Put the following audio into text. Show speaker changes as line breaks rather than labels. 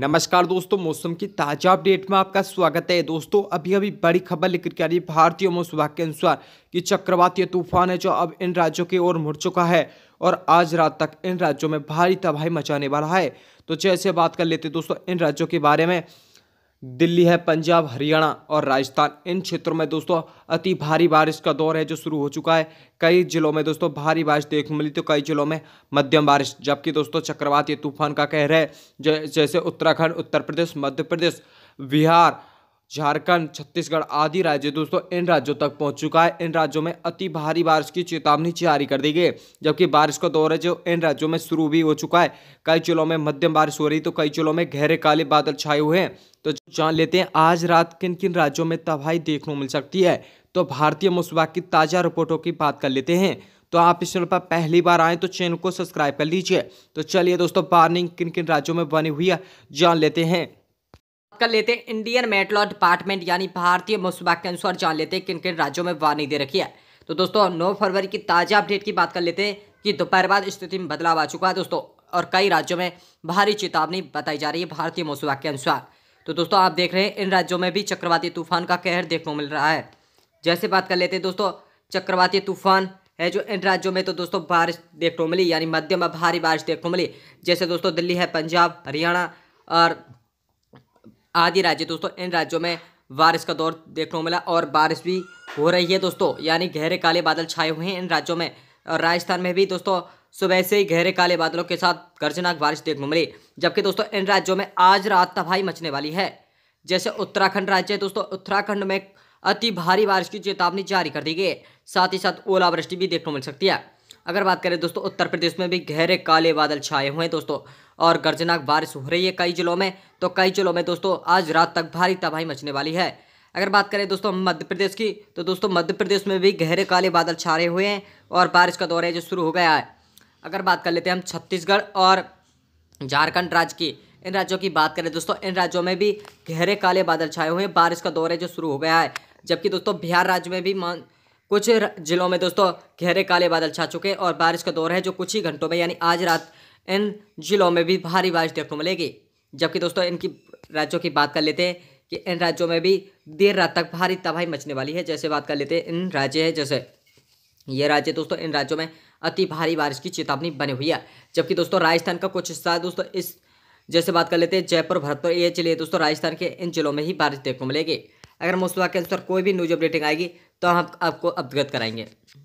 नमस्कार दोस्तों मौसम की ताज़ा अपडेट में आपका स्वागत है दोस्तों अभी अभी बड़ी खबर लेकर के आ रही भारतीय मौसम विभाग के अनुसार कि चक्रवातीय तूफान है जो अब इन राज्यों की ओर मुड़ चुका है और आज रात तक इन राज्यों में भारी तबाही मचाने वाला है तो जैसे बात कर लेते दोस्तों इन राज्यों के बारे में दिल्ली है पंजाब हरियाणा और राजस्थान इन क्षेत्रों में दोस्तों अति भारी बारिश का दौर है जो शुरू हो चुका है कई जिलों में दोस्तों भारी बारिश देखने मिली तो कई जिलों में मध्यम बारिश जबकि दोस्तों चक्रवाती तूफान का कहर है जैसे उत्तराखंड उत्तर प्रदेश मध्य प्रदेश बिहार झारखंड छत्तीसगढ़ आदि राज्य दोस्तों इन राज्यों तक पहुंच चुका है इन राज्यों में अति भारी बारिश की चेतावनी जारी कर दी गई जबकि बारिश का दौर है जो इन राज्यों में शुरू भी हो चुका है कई जिलों में मध्यम बारिश हो रही तो कई जिलों में गहरे काले बादल छाए हुए हैं तो जान लेते हैं आज रात किन किन राज्यों में तबाही देखने को मिल सकती है तो भारतीय मुस्बा की ताज़ा रिपोर्टों की बात कर लेते हैं तो आप इस चैनल पर पहली बार आए तो चैनल को सब्सक्राइब कर लीजिए तो चलिए दोस्तों वार्निंग किन किन राज्यों में बनी हुई है जान लेते हैं
कर लेते हैं इंडियन मेटलॉ डिपार्टमेंट यानी भारतीय मसूबा के अनुसार जान लेते हैं किन किन राज्यों में वार्निंग दे रखी है तो दोस्तों नौ फरवरी की ताज़ा अपडेट की बात कर लेते हैं कि दोपहर बाद स्थिति में बदलाव आ चुका है दोस्तों और कई राज्यों में भारी चेतावनी बताई जा रही है भारतीय मौसम विभाग के अनुसार तो दोस्तों आप देख रहे हैं इन राज्यों में भी चक्रवाती तूफान का कहर देखने को मिल रहा है जैसे बात कर लेते हैं दोस्तों चक्रवाती तूफान है जो इन राज्यों में तो दोस्तों बारिश देखने को मिली यानी मध्यम में भारी बारिश देखने को मिली जैसे दोस्तों दिल्ली है पंजाब हरियाणा और आदि राज्य दोस्तों इन राज्यों में बारिश का दौर देखने को मिला और बारिश भी हो रही है दोस्तों यानी गहरे काले बादल छाए हुए हैं इन राज्यों में और राजस्थान में भी दोस्तों सुबह से ही गहरे काले बादलों के साथ गर्जनाक बारिश देखने को मिली जबकि दोस्तों इन राज्यों में आज रात तबाही मचने वाली है जैसे उत्तराखंड राज्य दोस्तों उत्तराखंड में अति भारी बारिश की चेतावनी जारी कर दी गई है साथ ही साथ ओलावृष्टि भी देखने को मिल सकती है अगर बात करें दोस्तों उत्तर प्रदेश में भी गहरे काले बादल छाए हुए हैं दोस्तों और गर्जनाक बारिश हो रही है कई जिलों में तो कई चलो में दोस्तों आज रात तक भारी तबाही मचने वाली है अगर बात करें दोस्तों मध्य प्रदेश की तो दोस्तों मध्य प्रदेश में भी गहरे काले बादल छारे हुए हैं और बारिश का दौर है जो शुरू हो गया है अगर बात कर लेते हैं हम छत्तीसगढ़ और झारखंड राज्य की इन राज्यों की बात करें दोस्तों इन राज्यों में भी गहरे काले बादल छाए हुए हैं बारिश का दौर है जो शुरू हो गया है जबकि दोस्तों बिहार राज्य में भी कुछ जिलों में दोस्तों गहरे काले बादल छा चुके हैं और बारिश का दौर है जो कुछ ही घंटों में यानी आज रात इन जिलों में भी भारी बारिश देखने को मिलेगी जबकि दोस्तों इनकी राज्यों की बात कर लेते हैं कि इन राज्यों में भी देर रात तक भारी तबाही मचने वाली है जैसे बात कर लेते हैं इन राज्य है जैसे ये राज्य दोस्तों इन राज्यों में अति भारी बारिश की चेतावनी बनी हुई है जबकि दोस्तों राजस्थान का कुछ हिस्सा दोस्तों इस जैसे बात कर लेते हैं जयपुर भरतपुर ये जिले दोस्तों राजस्थान के इन जिलों में ही बारिश देखने को मिलेगी अगर मौसम के अनुसार कोई भी न्यूज अपडेटिंग आएगी तो हम आपको अवगत कराएंगे